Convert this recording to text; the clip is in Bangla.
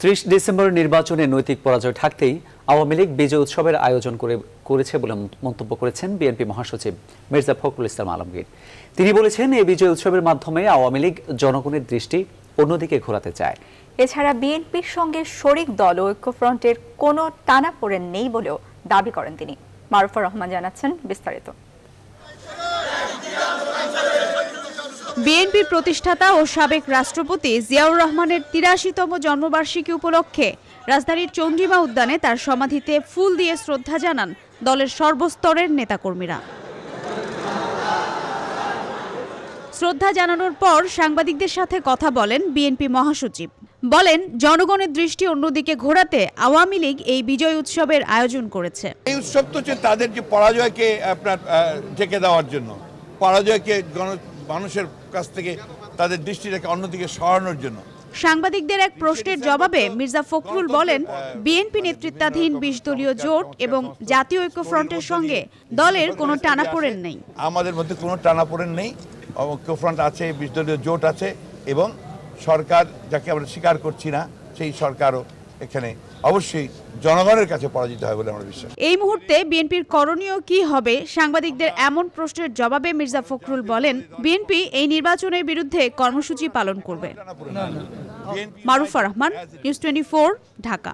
ত্রিশ ডিসেম্বর নির্বাচনে নৈতিক পরাজয় থাকতেই আওয়ামী লীগ বিজয় উৎসবের আয়োজন করে করেছে বলে মন্তব্য করেছেন বিএনপি মহাসচিব মির্জা ফখরুল ইসলাম আলমগীর তিনি বলেছেন এই বিজয় উৎসবের মাধ্যমে আওয়ামী লীগ জনগণের দৃষ্টি অন্যদিকে ঘোরাতে চায় এছাড়া বিএনপির সঙ্গে শরিক দল ও ঐক্যফ্রন্টের কোনো টানা পড়েন নেই বলেও দাবি করেন তিনি মারুফা রহমান জানাচ্ছেন বিস্তারিত বিএনপির প্রতিষ্ঠাতা ও সাবেক রাষ্ট্রপতি জিয়াউর রহমানের তিরাশিতম জন্মবার্ষিকী উপলক্ষে রাজধানীর চন্ডিমা উদ্যানে তার সমাধিতে ফুল দিয়ে শ্রদ্ধা জানান দলের সর্বস্তরের নেতাকর্মীরা শ্রদ্ধা জানানোর পর সাংবাদিকদের সাথে কথা বলেন বিএনপি মহাসচিব বলেন জনগণের দৃষ্টি অন্যদিকে ঘোরাতে আওয়ামী লীগ এই বিজয় উৎসবের আয়োজন করেছে এই উৎসব তো তাদের যে পরাজয়কে আপনার ঢেকে দেওয়ার জন্য পরাজয়কে গণ মানুষের কাছ থেকে তাদের দৃষ্টিটাকে অন্যদিকে সরানোর জন্য সাংবাদিকদের এক প্রশ্নের জবাবে মির্জা ফখরুল বলেন হ্যাঁ। বিএনপি নেতৃত্বাধীন বিশ দলীয় জোট এবং জাতীয় ঐক্যফ্রন্টের সঙ্গে দলের কোনো টানাপোড়েন নেই আমাদের মধ্যে কোনো টানাপোড়েন নেই ঐক্যফ্রন্ট আছে বিশ দলীয় জোট আছে এবং সরকার যাকে আমরা স্বীকার করছি না সেই সরকারও এখানে অবশ্যই জনগণের কাছে পরাজিত হয় বলে আমরা বিশ্বাস এই মুহূর্তে বিএনপির করণীয় কি হবে সাংবাদিকদের এমন প্রশ্নের জবাবে মির্জা ফখরুল বলেন বিএনপি এই নির্বাচনের বিরুদ্ধে কর্মসূচি পালন করবে মারুফ রহমান নিউজ টোয়েন্টি ঢাকা